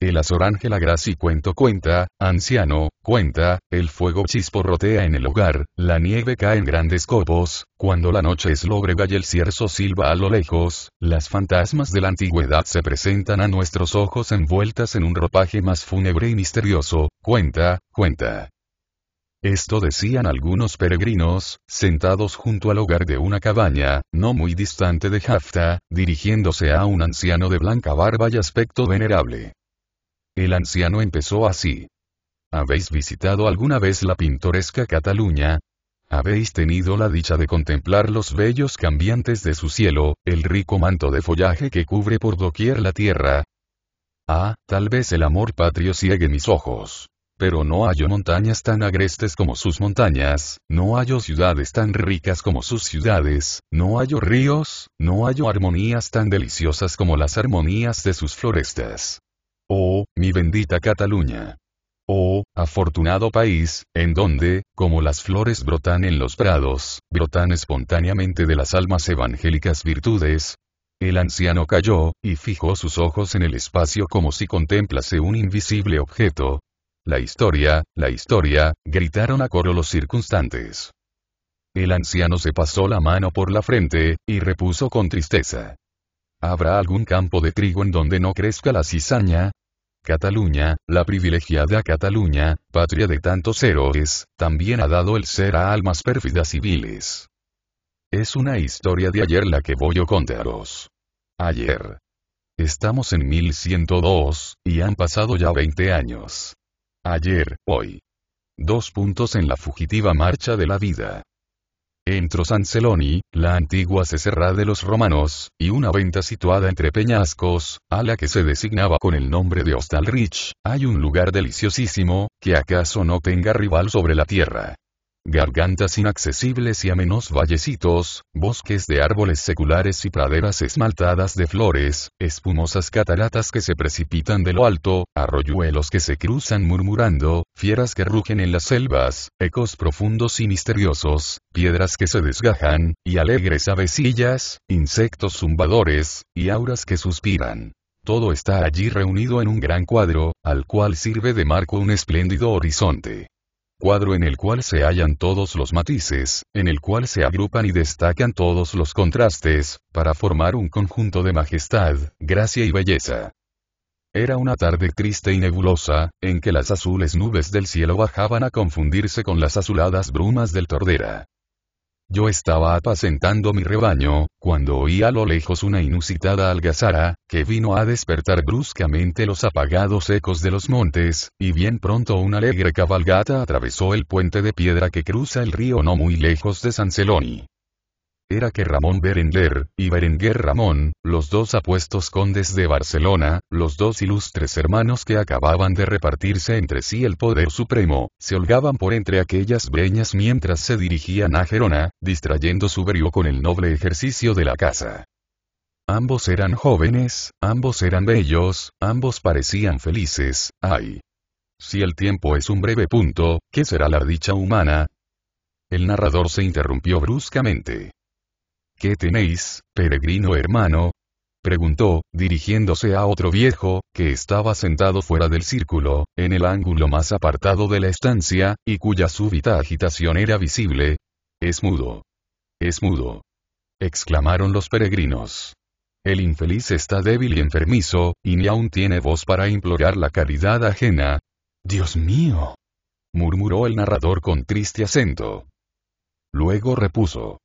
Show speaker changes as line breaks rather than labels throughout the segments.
El la ángel Graci cuento cuenta, anciano, cuenta, el fuego chisporrotea en el hogar, la nieve cae en grandes copos, cuando la noche es lóbrega y el cierzo silba a lo lejos, las fantasmas de la antigüedad se presentan a nuestros ojos envueltas en un ropaje más fúnebre y misterioso, cuenta, cuenta. Esto decían algunos peregrinos, sentados junto al hogar de una cabaña, no muy distante de Jafta, dirigiéndose a un anciano de blanca barba y aspecto venerable. El anciano empezó así. ¿Habéis visitado alguna vez la pintoresca Cataluña? ¿Habéis tenido la dicha de contemplar los bellos cambiantes de su cielo, el rico manto de follaje que cubre por doquier la tierra? Ah, tal vez el amor patrio ciegue mis ojos pero no hallo montañas tan agrestes como sus montañas, no hallo ciudades tan ricas como sus ciudades, no hallo ríos, no hallo armonías tan deliciosas como las armonías de sus florestas. Oh, mi bendita Cataluña. Oh, afortunado país, en donde, como las flores brotan en los prados, brotan espontáneamente de las almas evangélicas virtudes. El anciano cayó, y fijó sus ojos en el espacio como si contemplase un invisible objeto. La historia, la historia, gritaron a coro los circunstantes. El anciano se pasó la mano por la frente, y repuso con tristeza. ¿Habrá algún campo de trigo en donde no crezca la cizaña? Cataluña, la privilegiada Cataluña, patria de tantos héroes, también ha dado el ser a almas pérfidas y viles. Es una historia de ayer la que voy a contaros. Ayer. Estamos en 1102, y han pasado ya 20 años. Ayer, hoy. Dos puntos en la fugitiva marcha de la vida. Entro Sanceloni, la antigua Cecerra de los romanos, y una venta situada entre peñascos, a la que se designaba con el nombre de Rich, hay un lugar deliciosísimo, que acaso no tenga rival sobre la tierra gargantas inaccesibles y amenos vallecitos, bosques de árboles seculares y praderas esmaltadas de flores, espumosas cataratas que se precipitan de lo alto, arroyuelos que se cruzan murmurando, fieras que rugen en las selvas, ecos profundos y misteriosos, piedras que se desgajan, y alegres avecillas, insectos zumbadores, y auras que suspiran todo está allí reunido en un gran cuadro, al cual sirve de marco un espléndido horizonte cuadro en el cual se hallan todos los matices, en el cual se agrupan y destacan todos los contrastes, para formar un conjunto de majestad, gracia y belleza. Era una tarde triste y nebulosa, en que las azules nubes del cielo bajaban a confundirse con las azuladas brumas del Tordera. Yo estaba apacentando mi rebaño, cuando oí a lo lejos una inusitada algazara, que vino a despertar bruscamente los apagados ecos de los montes, y bien pronto una alegre cabalgata atravesó el puente de piedra que cruza el río no muy lejos de San Celoni era que Ramón Berenguer, y Berenguer Ramón, los dos apuestos condes de Barcelona, los dos ilustres hermanos que acababan de repartirse entre sí el poder supremo, se holgaban por entre aquellas breñas mientras se dirigían a Gerona, distrayendo su brío con el noble ejercicio de la casa. Ambos eran jóvenes, ambos eran bellos, ambos parecían felices, ay. Si el tiempo es un breve punto, ¿qué será la dicha humana? El narrador se interrumpió bruscamente. ¿Qué tenéis, peregrino hermano? preguntó, dirigiéndose a otro viejo, que estaba sentado fuera del círculo, en el ángulo más apartado de la estancia, y cuya súbita agitación era visible. Es mudo. Es mudo. exclamaron los peregrinos. El infeliz está débil y enfermizo, y ni aún tiene voz para implorar la caridad ajena. Dios mío. murmuró el narrador con triste acento. Luego repuso.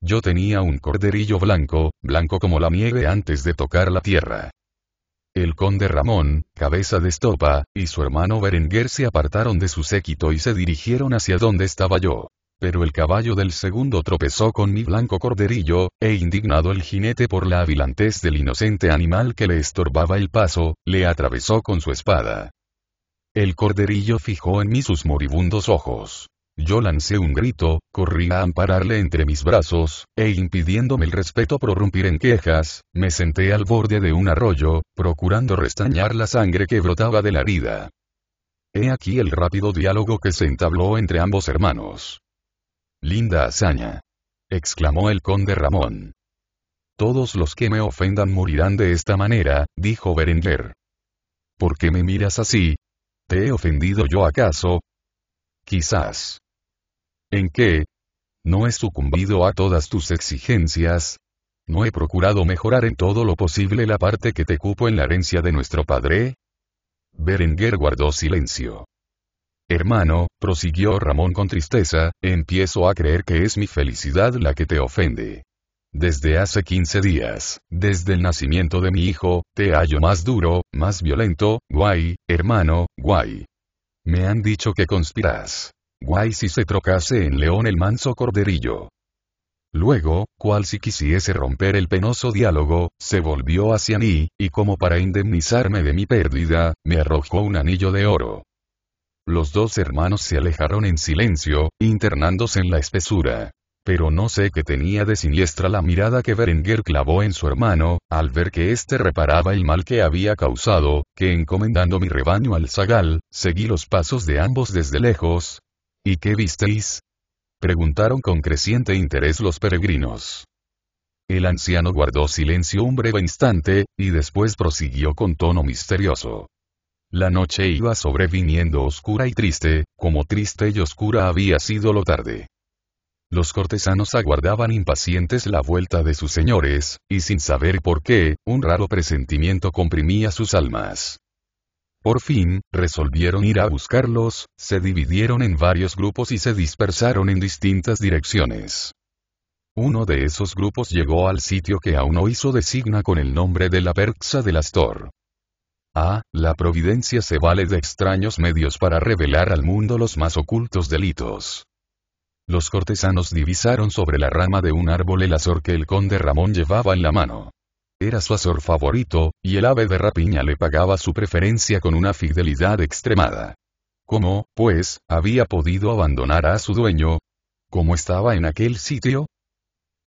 Yo tenía un corderillo blanco, blanco como la nieve antes de tocar la tierra. El conde Ramón, cabeza de estopa, y su hermano Berenguer se apartaron de su séquito y se dirigieron hacia donde estaba yo. Pero el caballo del segundo tropezó con mi blanco corderillo, e indignado el jinete por la avilantez del inocente animal que le estorbaba el paso, le atravesó con su espada. El corderillo fijó en mí sus moribundos ojos. Yo lancé un grito, corrí a ampararle entre mis brazos, e impidiéndome el respeto prorrumpir en quejas, me senté al borde de un arroyo, procurando restañar la sangre que brotaba de la herida. He aquí el rápido diálogo que se entabló entre ambos hermanos. Linda hazaña. exclamó el conde Ramón. Todos los que me ofendan morirán de esta manera, dijo Berenguer. ¿Por qué me miras así? ¿Te he ofendido yo acaso? Quizás en qué? no he sucumbido a todas tus exigencias, no he procurado mejorar en todo lo posible la parte que te cupo en la herencia de nuestro padre. Berenguer guardó silencio. Hermano, prosiguió Ramón con tristeza, empiezo a creer que es mi felicidad la que te ofende. Desde hace 15 días, desde el nacimiento de mi hijo, te hallo más duro, más violento, guay, hermano, guay. Me han dicho que conspiras. Guay si se trocase en león el manso corderillo. Luego, cual si quisiese romper el penoso diálogo, se volvió hacia mí, y como para indemnizarme de mi pérdida, me arrojó un anillo de oro. Los dos hermanos se alejaron en silencio, internándose en la espesura. Pero no sé qué tenía de siniestra la mirada que Berenguer clavó en su hermano, al ver que éste reparaba el mal que había causado, que encomendando mi rebaño al zagal, seguí los pasos de ambos desde lejos, ¿Y qué visteis? Preguntaron con creciente interés los peregrinos. El anciano guardó silencio un breve instante, y después prosiguió con tono misterioso. La noche iba sobreviniendo oscura y triste, como triste y oscura había sido lo tarde. Los cortesanos aguardaban impacientes la vuelta de sus señores, y sin saber por qué, un raro presentimiento comprimía sus almas. Por fin, resolvieron ir a buscarlos, se dividieron en varios grupos y se dispersaron en distintas direcciones. Uno de esos grupos llegó al sitio que aún hizo designa con el nombre de la Perxa del Astor. Ah, la providencia se vale de extraños medios para revelar al mundo los más ocultos delitos. Los cortesanos divisaron sobre la rama de un árbol el azor que el conde Ramón llevaba en la mano. Era su azor favorito, y el ave de rapiña le pagaba su preferencia con una fidelidad extremada. ¿Cómo, pues, había podido abandonar a su dueño? ¿Cómo estaba en aquel sitio?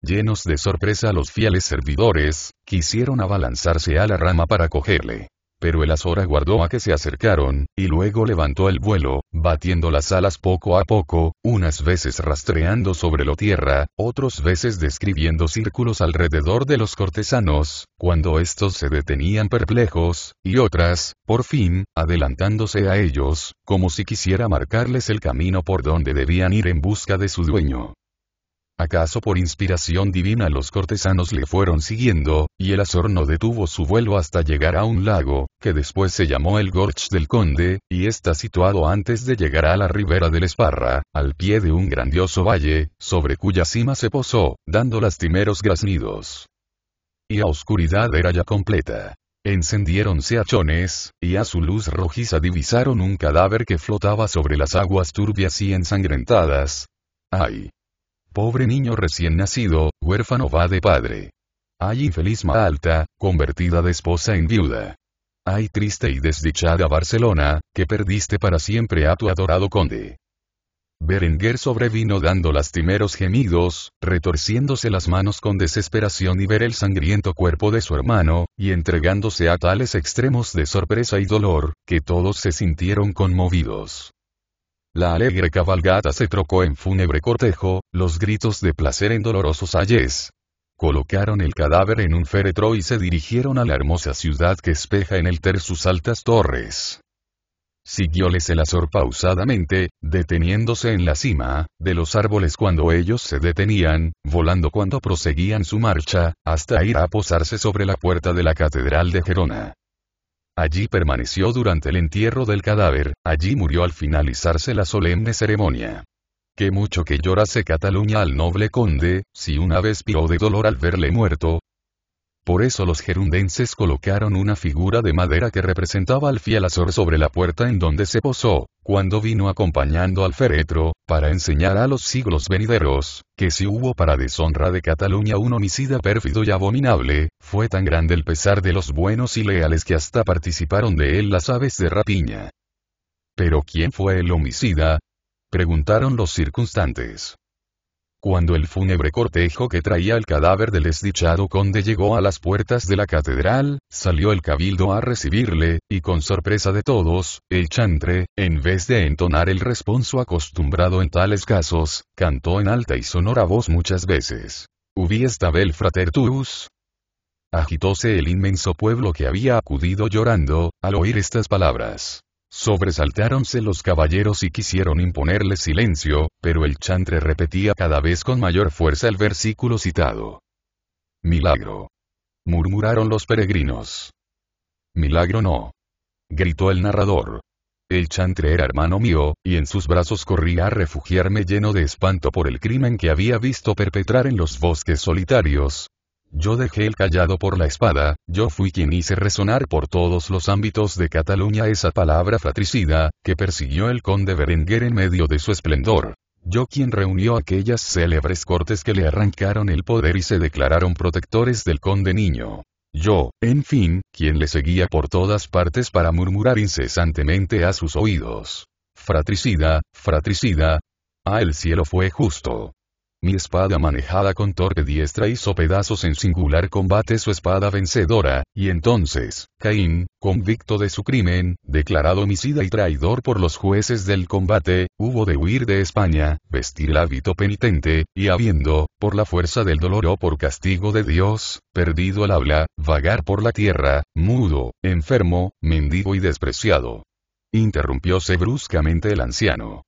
Llenos de sorpresa los fieles servidores, quisieron abalanzarse a la rama para cogerle pero el azor aguardó a que se acercaron, y luego levantó el vuelo, batiendo las alas poco a poco, unas veces rastreando sobre la tierra, otras veces describiendo círculos alrededor de los cortesanos, cuando estos se detenían perplejos, y otras, por fin, adelantándose a ellos, como si quisiera marcarles el camino por donde debían ir en busca de su dueño. ¿Acaso por inspiración divina los cortesanos le fueron siguiendo, y el azorno detuvo su vuelo hasta llegar a un lago, que después se llamó el Gorch del Conde, y está situado antes de llegar a la ribera del Esparra, al pie de un grandioso valle, sobre cuya cima se posó, dando lastimeros graznidos. Y la oscuridad era ya completa. Encendiéronse achones y a su luz rojiza divisaron un cadáver que flotaba sobre las aguas turbias y ensangrentadas. ¡Ay! Pobre niño recién nacido, huérfano va de padre. Ay infeliz alta, convertida de esposa en viuda. Ay triste y desdichada Barcelona, que perdiste para siempre a tu adorado conde. Berenguer sobrevino dando lastimeros gemidos, retorciéndose las manos con desesperación y ver el sangriento cuerpo de su hermano, y entregándose a tales extremos de sorpresa y dolor, que todos se sintieron conmovidos. La alegre cabalgata se trocó en fúnebre cortejo, los gritos de placer en dolorosos ayes. Colocaron el cadáver en un féretro y se dirigieron a la hermosa ciudad que espeja en el ter sus altas torres. Siguióles el azor pausadamente, deteniéndose en la cima, de los árboles cuando ellos se detenían, volando cuando proseguían su marcha, hasta ir a posarse sobre la puerta de la Catedral de Gerona. Allí permaneció durante el entierro del cadáver, allí murió al finalizarse la solemne ceremonia. Qué mucho que llorase Cataluña al noble conde, si una vez pió de dolor al verle muerto. Por eso los gerundenses colocaron una figura de madera que representaba al fiel azor sobre la puerta en donde se posó, cuando vino acompañando al féretro, para enseñar a los siglos venideros, que si hubo para deshonra de Cataluña un homicida pérfido y abominable, fue tan grande el pesar de los buenos y leales que hasta participaron de él las aves de rapiña. ¿Pero quién fue el homicida? preguntaron los circunstantes. Cuando el fúnebre cortejo que traía el cadáver del desdichado conde llegó a las puertas de la catedral, salió el cabildo a recibirle, y con sorpresa de todos, el chantre, en vez de entonar el responso acostumbrado en tales casos, cantó en alta y sonora voz muchas veces. Ubi estabel Agitóse el inmenso pueblo que había acudido llorando, al oír estas palabras. Sobresaltáronse los caballeros y quisieron imponerle silencio, pero el chantre repetía cada vez con mayor fuerza el versículo citado. Milagro. Murmuraron los peregrinos. Milagro no. Gritó el narrador. El chantre era hermano mío, y en sus brazos corría a refugiarme lleno de espanto por el crimen que había visto perpetrar en los bosques solitarios, yo dejé el callado por la espada, yo fui quien hice resonar por todos los ámbitos de Cataluña esa palabra fratricida, que persiguió el conde Berenguer en medio de su esplendor. Yo quien reunió aquellas célebres cortes que le arrancaron el poder y se declararon protectores del conde niño. Yo, en fin, quien le seguía por todas partes para murmurar incesantemente a sus oídos. Fratricida, fratricida. Ah, el cielo fue justo. Mi espada manejada con torpe diestra hizo pedazos en singular combate su espada vencedora, y entonces, Caín, convicto de su crimen, declarado homicida y traidor por los jueces del combate, hubo de huir de España, vestir hábito penitente, y habiendo, por la fuerza del dolor o por castigo de Dios, perdido el habla, vagar por la tierra, mudo, enfermo, mendigo y despreciado. Interrumpióse bruscamente el anciano.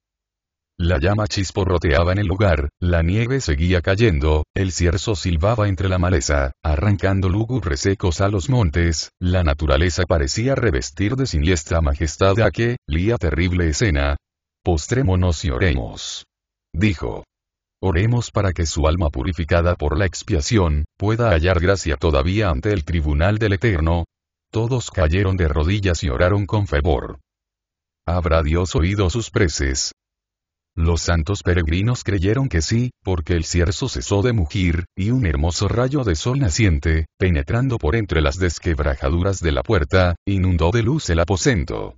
La llama chisporroteaba en el lugar, la nieve seguía cayendo, el cierzo silbaba entre la maleza, arrancando lúgubres secos a los montes, la naturaleza parecía revestir de siniestra majestad a que, lía terrible escena. Postrémonos y oremos. Dijo. Oremos para que su alma purificada por la expiación, pueda hallar gracia todavía ante el tribunal del Eterno. Todos cayeron de rodillas y oraron con fervor. Habrá Dios oído sus preces, los santos peregrinos creyeron que sí, porque el cierzo cesó de mugir, y un hermoso rayo de sol naciente, penetrando por entre las desquebrajaduras de la puerta, inundó de luz el aposento.